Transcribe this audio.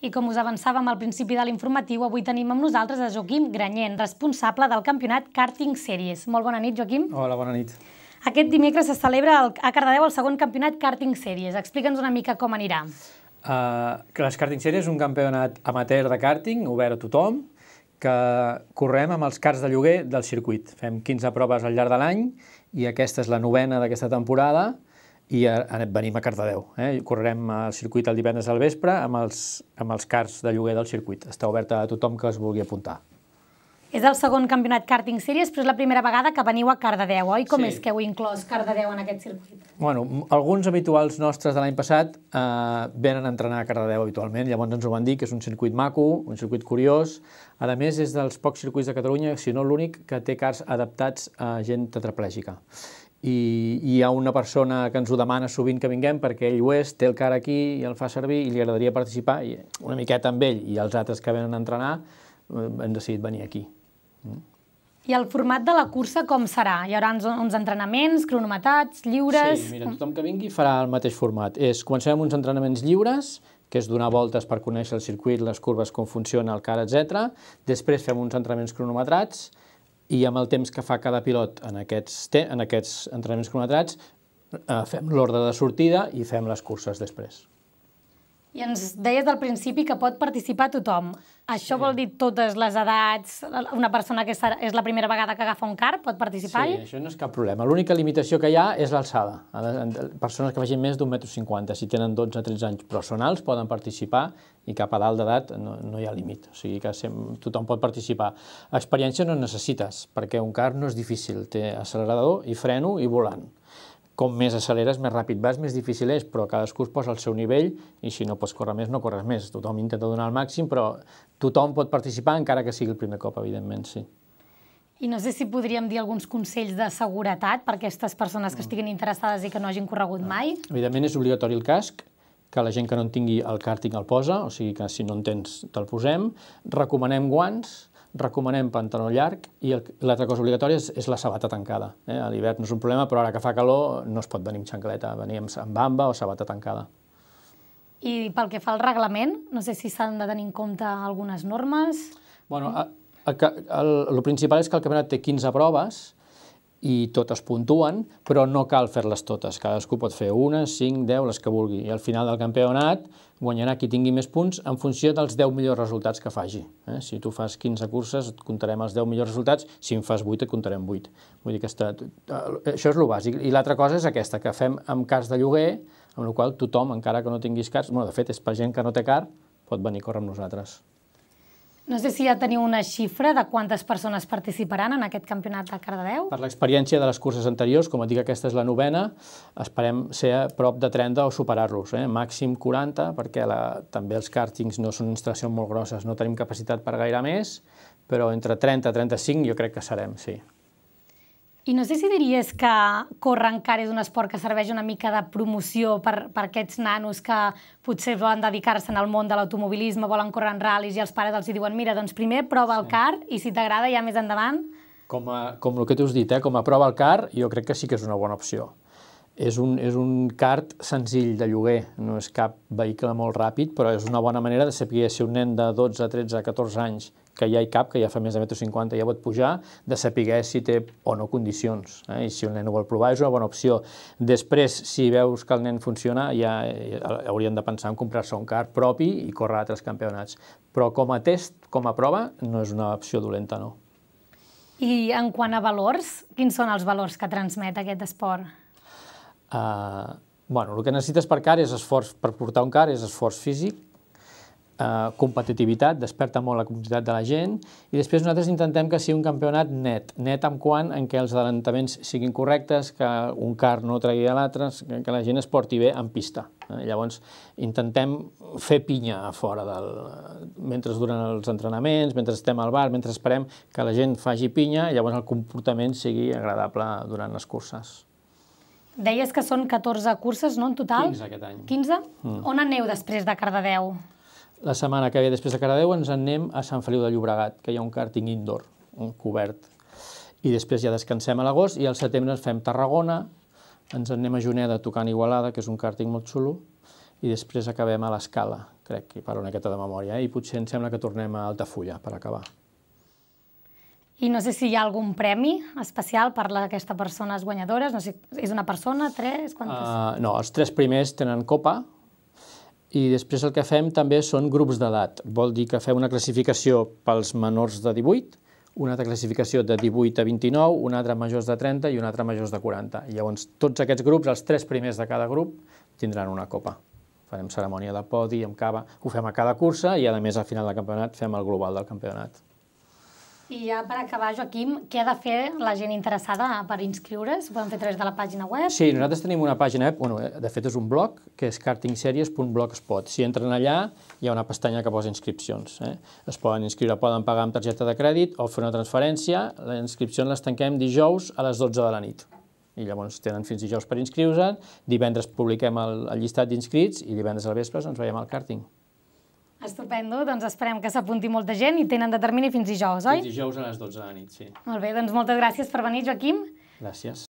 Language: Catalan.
I com us avançàvem al principi de l'informatiu, avui tenim amb nosaltres a Joaquim Granyent, responsable del campionat Karting Series. Molt bona nit, Joaquim. Hola, bona nit. Aquest dimecres se celebra a Cardedeu el segon campionat Karting Series. Explica'ns una mica com anirà. Uh, les Karting Series és un campionat amateur de karting, obert a tothom, que correm amb els cars de lloguer del circuit. Fem 15 proves al llarg de l'any i aquesta és la novena d'aquesta temporada, i venim a Cardedeu. Eh? Correrem al circuit el divendres al vespre amb els, amb els cars de lloguer del circuit. Està oberta a tothom que es vulgui apuntar. És el segon campionat karting series, però és la primera vegada que veniu a Cardedeu, oi? Com sí. és que heu inclòs Cardedeu en aquest circuit? Bueno, alguns habituals nostres de l'any passat eh, venen a entrenar a Cardedeu habitualment, llavors ens ho van dir, que és un circuit maco, un circuit curiós. A més, és dels pocs circuits de Catalunya, si no l'únic, que té cars adaptats a gent tetraplègica i hi ha una persona que ens ho demana sovint que vinguem perquè ell ho és, té el car aquí i el fa servir i li agradaria participar i una miqueta amb ell i els altres que venen a entrenar eh, han decidit venir aquí. Mm. I el format de la cursa com serà? Hi haurà uns entrenaments cronometats, lliures... Sí, mira, tothom que vingui farà el mateix format. És, comencem uns entrenaments lliures, que és donar voltes per conèixer el circuit, les curves, com funciona el car, etc. Després fem uns entrenaments cronometrats, i amb el temps que fa cada pilot en aquests, en aquests entrenaments cronometrats, eh, fem l'ordre de sortida i fem les curses després. I ens deies al principi que pot participar tothom. Això sí. vol dir totes les edats? Una persona que és la primera vegada que agafa un car pot participar? -hi? Sí, això no és cap problema. L'única limitació que hi ha és l'alçada. Persones que vagin més d'un metro cinquanta, si tenen 12 o 13 anys, però són alts, poden participar i cap a dalt d'edat no, no hi ha límit. O sigui que sem, tothom pot participar. Experiència no necessites, perquè un car no és difícil. Té accelerador i freno i volant com més acceleres, més ràpid vas, més difícil és, però cadascú es posa al seu nivell i si no pots córrer més, no corres més. Tothom intenta donar el màxim, però tothom pot participar, encara que sigui el primer cop, evidentment, sí. I no sé si podríem dir alguns consells de seguretat per a aquestes persones que mm. estiguin interessades i que no hagin corregut ah. mai. Evidentment és obligatori el casc, que la gent que no en tingui el càrting el posa, o sigui que si no en tens te'l posem. Recomanem guants, recomanem pantaló llarg i l'altra cosa obligatòria és, és la sabata tancada. Eh? A l'hivern no és un problema, però ara que fa calor no es pot venir amb xancleta, venir amb, amb bamba o sabata tancada. I pel que fa al reglament, no sé si s'han de tenir en compte algunes normes... Bueno, a, a, a, el, el, el principal és que el campionat té 15 proves, i totes puntuen, però no cal fer-les totes. Cadascú pot fer una, cinc, deu, les que vulgui. I al final del campionat guanyarà qui tingui més punts en funció dels 10 millors resultats que faci. Eh? Si tu fas 15 curses, et comptarem els 10 millors resultats, si en fas 8, et comptarem 8. Vull dir que està... això és el bàsic. I l'altra cosa és aquesta, que fem amb cas de lloguer, amb la qual tothom, encara que no tinguis cars, bueno, de fet, és per gent que no té car, pot venir a córrer amb nosaltres. No sé si ja teniu una xifra de quantes persones participaran en aquest campionat de Cardedeu. Per l'experiència de les curses anteriors, com et dic, aquesta és la novena, esperem ser a prop de 30 o superar-los, eh? màxim 40, perquè la, també els càrtings no són instal·lacions molt grosses, no tenim capacitat per gaire més, però entre 30 i 35 jo crec que serem, sí. I no sé si diries que córrer encara és un esport que serveix una mica de promoció per, per aquests nanos que potser volen dedicar-se al món de l'automobilisme, volen córrer en ral·lis i els pares els diuen mira, doncs primer prova sí. el car i si t'agrada ja més endavant. Com, a, com el que t'ho has dit, eh? com a prova el car, jo crec que sí que és una bona opció. És un, és un kart senzill de lloguer, no és cap vehicle molt ràpid, però és una bona manera de saber si un nen de 12, 13, 14 anys que ja hi cap, que ja fa més de 1,50 m, ja pot pujar, de saber si té o no condicions. Eh? I si el nen ho vol provar és una bona opció. Després, si veus que el nen funciona, ja eh, haurien de pensar en comprar-se un car propi i córrer altres campionats. Però com a test, com a prova, no és una opció dolenta, no. I en quant a valors, quins són els valors que transmet aquest esport? Uh, bueno, el que necessites per car és esforç, per portar un car és esforç físic, Eh, competitivitat, desperta molt la competitivitat de la gent, i després nosaltres intentem que sigui un campionat net, net en quant en què els adelantaments siguin correctes, que un car no tregui de l'altre, que la gent es porti bé en pista. Eh, llavors, intentem fer pinya a fora, del, mentre duren els entrenaments, mentre estem al bar, mentre esperem que la gent faci pinya, llavors el comportament sigui agradable durant les curses. Deies que són 14 curses, no, en total? 15 aquest any. 15? Mm. On aneu després de Cardedeu? La setmana que ve, després de Caradeu, ens anem a Sant Feliu de Llobregat, que hi ha un càrting indoor, un cobert. I després ja descansem a l'agost i al setembre ens fem Tarragona, ens anem a Juneda tocant Igualada, que és un càrting molt xulo, i després acabem a l'Escala, crec, que per una aquesta de memòria, eh? i potser em sembla que tornem a Altafulla per acabar. I no sé si hi ha algun premi especial per a aquestes persones guanyadores, no sé, és una persona, tres, quantes? Uh, no, els tres primers tenen copa, i després el que fem també són grups d'edat. Vol dir que fem una classificació pels menors de 18, una altra classificació de 18 a 29, una altra majors de 30 i una altra majors de 40. I llavors, tots aquests grups, els tres primers de cada grup, tindran una copa. Farem cerimònia de podi, amb cava, ho fem a cada cursa i, a més, al final del campionat fem el global del campionat. I ja per acabar, Joaquim, què ha de fer la gent interessada per inscriure's? Ho podem fer a través de la pàgina web? Sí, nosaltres tenim una pàgina web, bueno, de fet és un blog, que és kartingseries.blogspot. Si entren allà, hi ha una pestanya que posa inscripcions. Eh? Es poden inscriure, poden pagar amb targeta de crèdit o fer una transferència. La inscripció les tanquem dijous a les 12 de la nit. I llavors tenen fins dijous per inscriure's, divendres publiquem el, el llistat d'inscrits i divendres al vespre ens veiem al càrting. Estupendo, doncs esperem que s'apunti molta gent i tenen de termini fins dijous, oi? Fins dijous a les 12 de la nit, sí. Molt bé, doncs moltes gràcies per venir, Joaquim. Gràcies.